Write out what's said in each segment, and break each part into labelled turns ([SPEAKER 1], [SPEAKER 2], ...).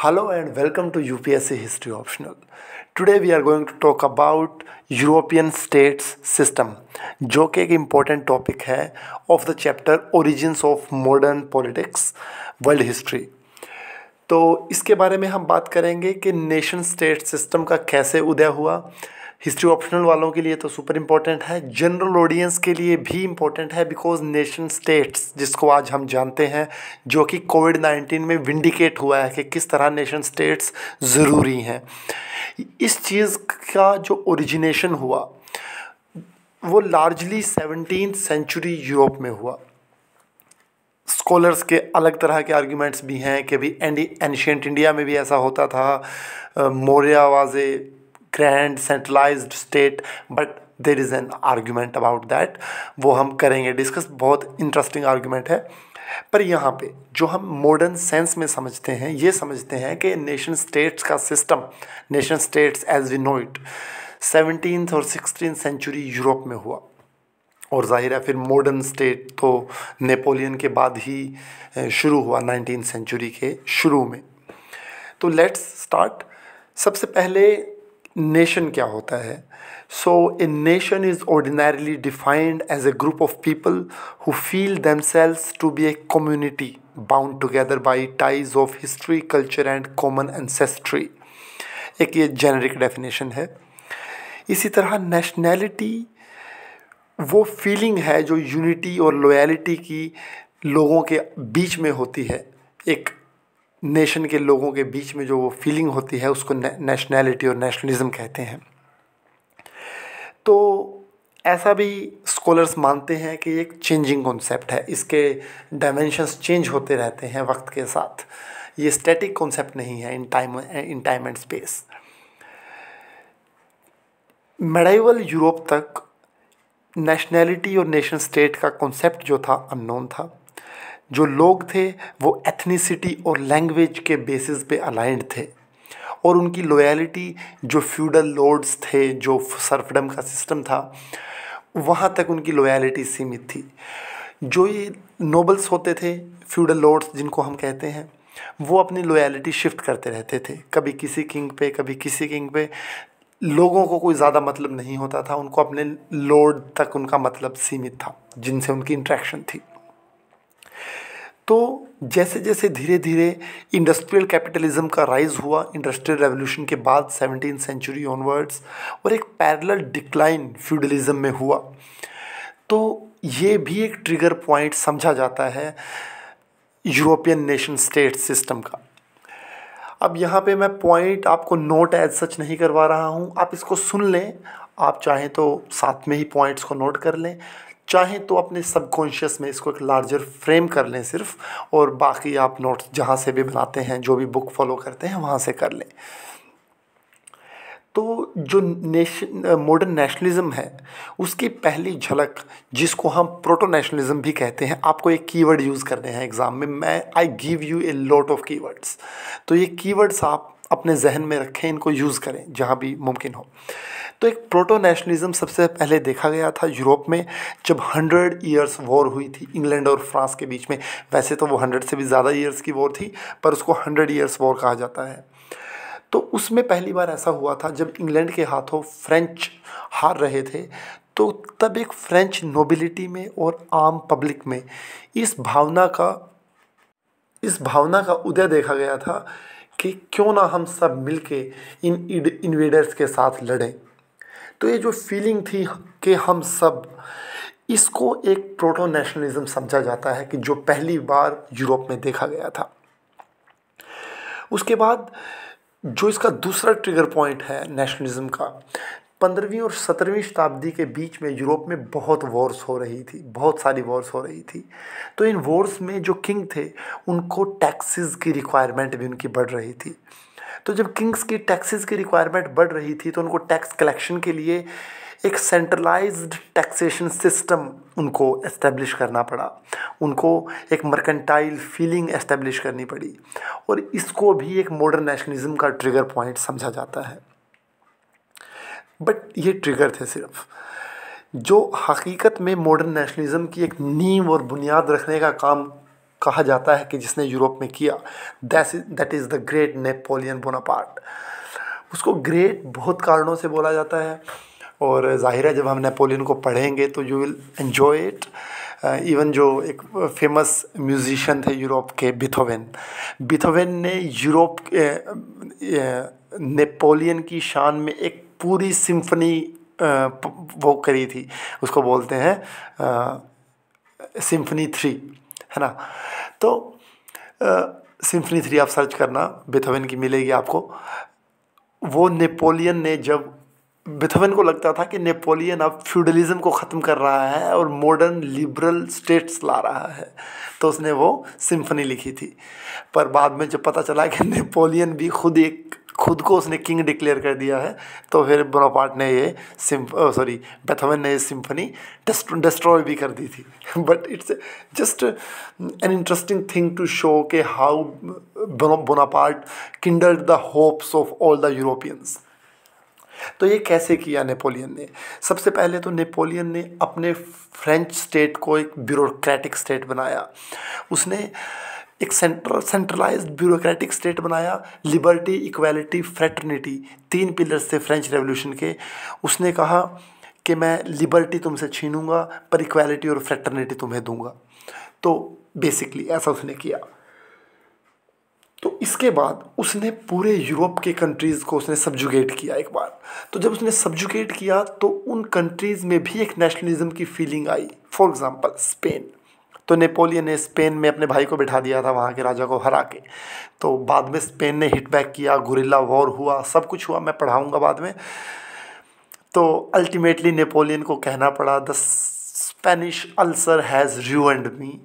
[SPEAKER 1] Hello and welcome to UPSC History Optional. Today we are going to talk about European States System जो कि एक important topic है of the chapter Origins of Modern Politics, World History. तो इसके बारे में हम बात करेंगे कि nation state system का कैसे उदय हुआ हिस्ट्री ऑप्शनल वालों के लिए तो सुपर इम्पॉर्टेंट है जनरल ऑडियंस के लिए भी इम्पॉर्टेंट है बिकॉज नेशन स्टेट्स जिसको आज हम जानते हैं जो कि कोविड नाइन्टीन में विंडिकेट हुआ है कि किस तरह नेशन स्टेट्स ज़रूरी हैं इस चीज़ का जो ओरिजिनेशन हुआ वो लार्जली सेवनटीन सेंचुरी यूरोप में हुआ स्कॉलर्स के अलग तरह के आर्ग्यूमेंट्स भी हैं कि भाई एंडी एनशियट इंडिया में भी ऐसा होता था मौर्य आवाज़े grand centralise state but there is an argument about that वो हम करेंगे डिस्कस बहुत इंटरेस्टिंग आर्ग्यूमेंट है पर यहाँ पे जो हम मॉडर्न सेंस में समझते हैं ये समझते हैं कि नेशन स्टेट्स का system nation states as we know it seventeen और सिक्सटीन सेंचुरी यूरोप में हुआ और जाहिर है फिर मॉडर्न स्टेट तो नेपोलियन के बाद ही शुरू हुआ नाइनटीन सेंचुरी के शुरू में तो लेट्स स्टार्ट सबसे पहले नेशन क्या होता है so a nation is ordinarily defined as a group of people who feel themselves to be a community bound together by ties of history culture and common ancestry एक ये generic definition है इसी तरह nationality वो feeling है जो unity और लोयलिटी की लोगों के बीच में होती है एक नेशन के लोगों के बीच में जो वो फीलिंग होती है उसको नेशनैलिटी और नेशनलिज़म कहते हैं तो ऐसा भी स्कॉलर्स मानते हैं कि एक चेंजिंग कॉन्सेप्ट है इसके डायमेंशंस चेंज होते रहते हैं वक्त के साथ ये स्टैटिक कॉन्सेप्ट नहीं है in time in time and space medieval Europe तक नेशनैलिटी और नेशन स्टेट का कॉन्सेप्ट जो था अननोन था जो लोग थे वो एथनीसिटी और लैंग्वेज के बेसिस पे अलाइंड थे और उनकी लॉयलिटी जो फ्यूडल लॉर्ड्स थे जो सरफडम का सिस्टम था वहाँ तक उनकी लॉयलिटी सीमित थी जो ये नोबल्स होते थे फ्यूडल लॉर्ड्स जिनको हम कहते हैं वो अपनी लॉयलिटी शिफ्ट करते रहते थे कभी किसी किंग पे कभी किसी किंग पे लोगों को कोई ज़्यादा मतलब नहीं होता था उनको अपने लॉर्ड तक उनका मतलब सीमित था जिनसे उनकी इंट्रैक्शन थी तो जैसे जैसे धीरे धीरे इंडस्ट्रियल कैपिटलिज्म का राइज हुआ इंडस्ट्रियल रेवोल्यूशन के बाद सेवनटीन सेंचुरी ऑनवर्ड्स और एक पैरेलल डिक्लाइन फ्यूडलिज्म में हुआ तो ये भी एक ट्रिगर पॉइंट समझा जाता है यूरोपियन नेशन स्टेट सिस्टम का अब यहाँ पे मैं पॉइंट आपको नोट एज सच नहीं करवा रहा हूँ आप इसको सुन लें आप चाहें तो साथ में ही पॉइंट्स को नोट कर लें चाहें तो अपने सबकॉन्शियस में इसको एक लार्जर फ्रेम कर लें सिर्फ और बाकी आप नोट्स जहाँ से भी बनाते हैं जो भी बुक फॉलो करते हैं वहाँ से कर लें तो जो नेशन मॉडर्न नेशनलिज़्म है उसकी पहली झलक जिसको हम प्रोटो नेशनलिज़म भी कहते हैं आपको एक कीवर्ड यूज़ करने हैं एग्ज़ाम में मैं I give you a lot of keywords तो ये कीवर्ड्स आप अपने जहन में रखें इनको यूज़ करें जहाँ भी मुमकिन हो तो एक प्रोटो नेशनलिज़म सबसे पहले देखा गया था यूरोप में जब हंड्रेड ईयर्स वॉर हुई थी इंग्लैंड और फ्रांस के बीच में वैसे तो वो हंड्रेड से भी ज़्यादा ईयर्स की वॉर थी पर उसको हंड्रेड ईयर्स वॉर कहा जाता है तो उसमें पहली बार ऐसा हुआ था जब इंग्लैंड के हाथों फ्रेंच हार रहे थे तो तब एक फ्रेंच नोबिलिटी में और आम पब्लिक में इस भावना का इस भावना का उदय देखा गया था कि क्यों ना हम सब मिलके इन इन्वेडर्स के साथ लड़ें तो ये जो फीलिंग थी कि हम सब इसको एक प्रोटो नेशनलिज्म समझा जाता है कि जो पहली बार यूरोप में देखा गया था उसके बाद जो इसका दूसरा ट्रिगर पॉइंट है नेशनलिज्म का पंद्रहवीं और सत्रहवीं शताब्दी के बीच में यूरोप में बहुत वॉर्स हो रही थी बहुत सारी वॉर्स हो रही थी तो इन वॉर्स में जो किंग थे उनको टैक्सेस की रिक्वायरमेंट भी उनकी बढ़ रही थी तो जब किंग्स की टैक्सेस की रिक्वायरमेंट बढ़ रही थी तो उनको टैक्स कलेक्शन के लिए एक सेंट्रलाइज्ड टैक्सेशन सिस्टम उनको एस्टेब्लिश करना पड़ा उनको एक मर्केंटाइल फीलिंग एस्टेब्लिश करनी पड़ी और इसको भी एक मॉडर्न नेशनलिज्म का ट्रिगर पॉइंट समझा जाता है बट ये ट्रिगर थे सिर्फ जो हकीकत में मॉडर्न नेशनलिज्म की एक नींव और बुनियाद रखने का काम कहा जाता है कि जिसने यूरोप में किया this that is the great Napoleon Bonaparte उसको ग्रेट बहुत कारणों से बोला जाता है और ज़ाहिर है जब हम नेपोलियन को पढ़ेंगे तो you will enjoy it even जो एक फेमस म्यूजिशन थे यूरोप के बिथोवेन बिथोवेन ने यूरोप नेपोलियन uh, uh, की शान में एक पूरी सिम्फनी वो करी थी उसको बोलते हैं सिम्फनी थ्री है ना तो सिम्फनी थ्री आप सर्च करना बेथोवन की मिलेगी आपको वो नेपोलियन ने जब बिथवन को लगता था कि नेपोलियन अब फ्यूडलिज़्म को ख़त्म कर रहा है और मॉडर्न लिबरल स्टेट्स ला रहा है तो उसने वो सिम्फनी लिखी थी पर बाद में जब पता चला कि नेपोलियन भी खुद एक खुद को उसने किंग डिक्लेयर कर दिया है तो फिर बोनापार्ट ने ये सॉरी बेथवन ने ये सिम्फनी डिस्ट्रॉय भी कर दी थी but it's just an interesting thing to show के how Bonaparte kindled the hopes of all the Europeans तो ये कैसे किया नेपोलियन ने सबसे पहले तो नेपोलियन ने अपने फ्रेंच स्टेट को एक ब्यूरोक्रेटिक स्टेट बनाया उसने एक सेंट्रल सेंट्रलाइज्ड ब्यूरोक्रेटिक स्टेट बनाया लिबर्टी इक्वालिटी फ्रेटर्निटी तीन पिलर्स थे फ्रेंच रेवोल्यूशन के उसने कहा कि मैं लिबर्टी तुमसे छीनूंगा पर इक्वालिटी और फ्रेटर्निटी तुम्हें दूंगा तो बेसिकली ऐसा उसने किया तो इसके बाद उसने पूरे यूरोप के कंट्रीज़ को उसने सब्जुगेट किया एक बार तो जब उसने सब्जुगेट किया तो उन कंट्रीज़ में भी एक नेशनलिज्म की फीलिंग आई फॉर एग्ज़ाम्पल स्पेन तो नेपोलियन ने स्पेन में अपने भाई को बैठा दिया था वहाँ के राजा को हरा के तो बाद में स्पेन ने हिट बैक किया गुरिल्ला वॉर हुआ सब कुछ हुआ मैं पढ़ाऊँगा बाद में तो अल्टीमेटली नेपोलियन को कहना पड़ा the Spanish ulcer has ruined me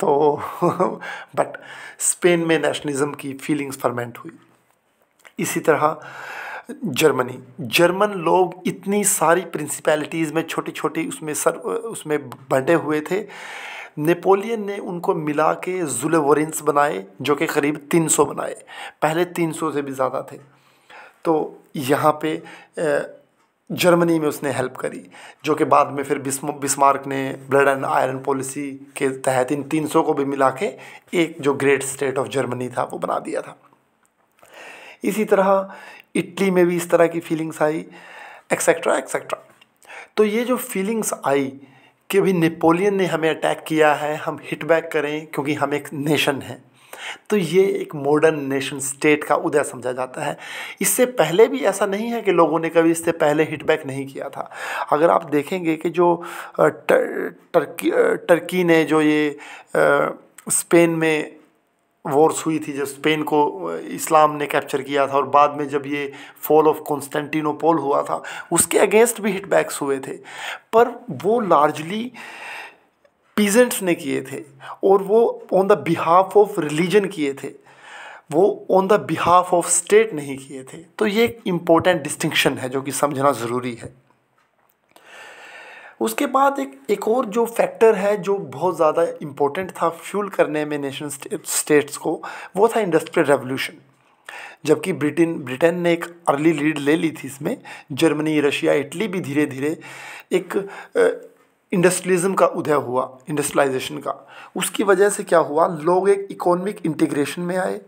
[SPEAKER 1] तो बट स्पेन में नेशनलिज़म की फीलिंग्स फर्मेंट हुई इसी तरह जर्मनी जर्मन लोग इतनी सारी प्रिंसिपैलिटीज़ में छोटी छोटी उसमें सर उसमें बंटे हुए थे नेपोलियन ने उनको मिला के जुलेवोरेंस बनाए जो कि करीब 300 बनाए पहले 300 से भी ज़्यादा थे तो यहाँ पे जर्मनी में उसने हेल्प करी जो कि बाद में फिर बिस्मार्क ने ब्लड एंड आयरन पॉलिसी के तहत इन तीन सौ को भी मिला के एक जो ग्रेट स्टेट ऑफ जर्मनी था वो बना दिया था इसी तरह इटली में भी इस तरह की फीलिंग्स आई एक्सेट्रा एक्सेट्रा तो ये जो फीलिंग्स आई कि भाई नेपोलियन ने हमें अटैक किया है हम हिट बैक करें क्योंकि हम एक नेशन हैं तो ये एक मॉडर्न नेशन स्टेट का उदय समझा जाता है इससे पहले भी ऐसा नहीं है कि लोगों ने कभी इससे पहले हिटबैक नहीं किया था अगर आप देखेंगे कि जो टर्की टर्की ने जो ये स्पेन में वॉर्स हुई थी जब स्पेन को इस्लाम ने कैप्चर किया था और बाद में जब ये फॉल ऑफ कॉन्स्टेंटिनोपोल हुआ था उसके अगेंस्ट भी हिटबैक्स हुए थे पर वो लार्जली पीजेंट्स ने किए थे और वो on the behalf of religion किए थे वो on the behalf of state नहीं किए थे तो ये एक इम्पोर्टेंट डिस्टिंक्शन है जो कि समझना ज़रूरी है उसके बाद एक एक और जो फैक्टर है जो बहुत ज़्यादा इम्पोर्टेंट था फ्यूल करने में नेशन स्टेट्स को वो था इंडस्ट्रियल रेवोल्यूशन जबकि ब्रिटेन ब्रिटेन ने एक अर्ली लीड ले ली थी इसमें जर्मनी रशिया इटली भी धीरे धीरे एक इंडस्ट्रियलिज्म का उदय हुआ इंडस्ट्रियलाइजेशन का उसकी वजह से क्या हुआ लोग एक इकोनॉमिक इंटीग्रेशन में आए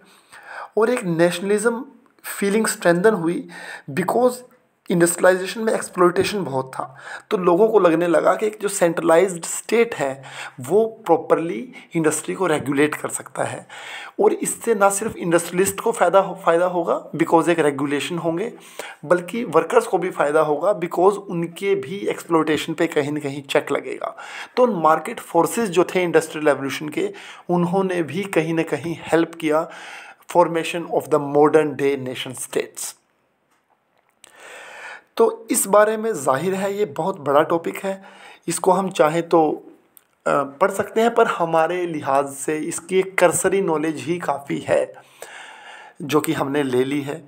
[SPEAKER 1] और एक नेशनलिज्म फीलिंग स्ट्रेंदन हुई बिकॉज इंडस्ट्रियलाइजेशन में एक्सप्लोइटेशन बहुत था तो लोगों को लगने लगा कि एक जो सेंट्रलाइज्ड स्टेट है वो प्रॉपरली इंडस्ट्री को रेगुलेट कर सकता है और इससे ना सिर्फ इंडस्ट्रियलिस्ट को फ़ायदा फ़ायदा होगा बिकॉज एक रेगुलेशन होंगे बल्कि वर्कर्स को भी फ़ायदा होगा बिकॉज उनके भी एक्सप्लोइटेशन पे कहीं ना कहीं चेक लगेगा तो मार्केट फोर्सेज जो थे इंडस्ट्रियल रेवोल्यूशन के उन्होंने भी कहीं ना कहीं हेल्प किया formation of the modern day nation states तो इस बारे में ज़ाहिर है ये बहुत बड़ा टॉपिक है इसको हम चाहें तो पढ़ सकते हैं पर हमारे लिहाज से इसकी एक कर्सरी नॉलेज ही काफ़ी है जो कि हमने ले ली है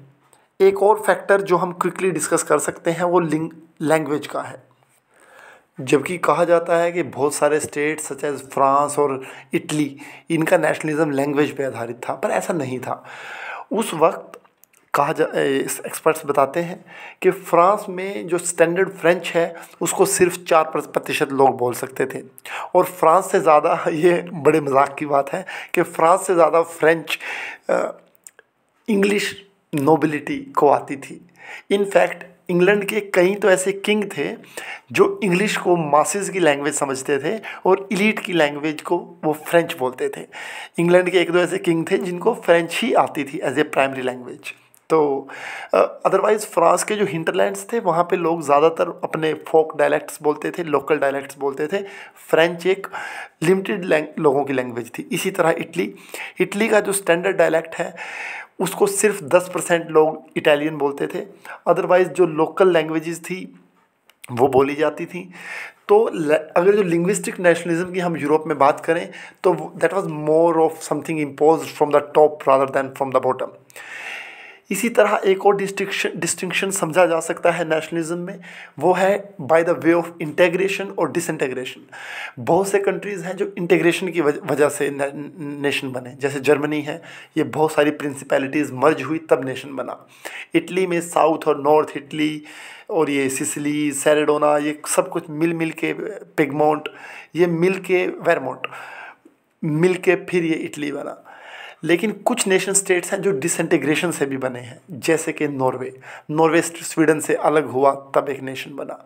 [SPEAKER 1] एक और फैक्टर जो हम क्विकली डिस्कस कर सकते हैं वो लिंग लैंग्वेज का है जबकि कहा जाता है कि बहुत सारे स्टेट सच एज फ्रांस और इटली इनका नेशनलिज्म लैंग्वेज पे आधारित था पर ऐसा नहीं था उस वक्त कहा जा एक्सपर्ट्स बताते हैं कि फ्रांस में जो स्टैंडर्ड फ्रेंच है उसको सिर्फ चार प्रतिशत लोग बोल सकते थे और फ्रांस से ज़्यादा ये बड़े मजाक की बात है कि फ्रांस से ज़्यादा फ्रेंच इंग्लिश नोबिलिटी को आती थी इनफैक्ट इंग्लैंड के कई तो ऐसे किंग थे जो इंग्लिश को मासिस की लैंग्वेज समझते थे और इलीट की लैंग्वेज को वो फ्रेंच बोलते थे इंग्लैंड के एक दो ऐसे किंग थे जिनको फ्रेंच ही आती थी एज ए प्राइमरी लैंग्वेज तो अदरवाइज़ फ्रांस के जो हिंटरलैंड्स थे वहाँ पे लोग ज़्यादातर अपने फोक डायलैक्ट्स बोलते थे लोकल डायलैक्ट्स बोलते थे फ्रेंच एक लिमिटेड लोगों की लैंग्वेज थी इसी तरह इटली इटली का जो स्टैंडर्ड डायलैक्ट है उसको सिर्फ दस परसेंट लोग इटालियन बोलते थे अदरवाइज़ जो लोकल लैंग्वेजेस थी वो बोली जाती थी तो अगर जो लिंग्विस्टिक नेशनलिज्म की हम यूरोप में बात करें तो that was more of something impose from the top rather than from the bottom इसी तरह एक और डिस्टिंक्शन डिस्टिंक्शन समझा जा सकता है नेशनलिज्म में वो है by the way of integration और डिसइंटेग्रेशन बहुत से कंट्रीज़ हैं जो इंटेग्रेशन की वजह से नेशन बने जैसे जर्मनी है ये बहुत सारी प्रिंसिपैलिटीज़ मर्ज हुई तब नेशन बना इटली में साउथ और नॉर्थ इटली और ये सिसली सैरेडोना ये सब कुछ मिल मिल के पिगमोंट ये मिल के वेरमोंट मिल के फिर ये इटली बना लेकिन कुछ नेशन स्टेट्स हैं जो डिसइंटीग्रेशन से भी बने हैं जैसे कि नॉर्वे नॉर्वे स्वीडन से अलग हुआ तब एक नेशन बना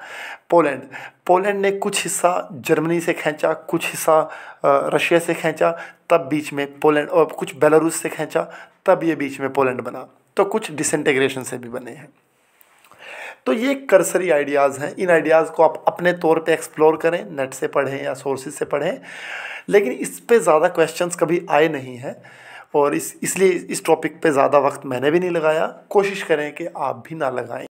[SPEAKER 1] पोलैंड पोलैंड ने कुछ हिस्सा जर्मनी से खींचा कुछ हिस्सा रशिया से खींचा तब बीच में पोलैंड और कुछ बेलारूस से खींचा तब ये बीच में पोलैंड बना तो कुछ डिसइंटीग्रेशन से भी बने हैं तो ये कर्सरी आइडियाज़ हैं इन आइडियाज़ को आप अपने तौर पे एक्सप्लोर करें नेट से पढ़ें या सोर्सेज से पढ़ें लेकिन इस पे ज़्यादा क्वेश्चंस कभी आए नहीं हैं और इस इसलिए इस टॉपिक पे ज़्यादा वक्त मैंने भी नहीं लगाया कोशिश करें कि आप भी ना लगाएं